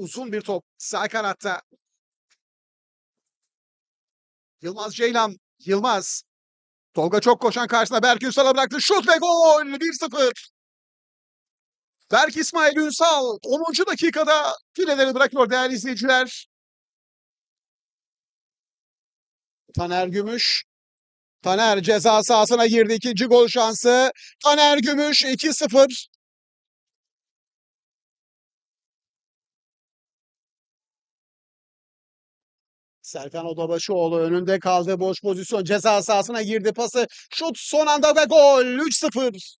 uzun bir top. Sağ kanatta. Yılmaz Ceylan. Yılmaz. Tolga çok koşan karşısına Berk Ünsal'a bıraktı. Şut ve gol. 1-0. Berk İsmail Ünsal 10. dakikada fileleri bırakıyor değerli izleyiciler. Taner Gümüş. Taner ceza sahasına girdi. ikinci gol şansı. Taner Gümüş 2-0. Serkan Odabaşıoğlu önünde kaldı. Boş pozisyon. Ceza sahasına girdi pası. Şut son anda ve gol. 3-0.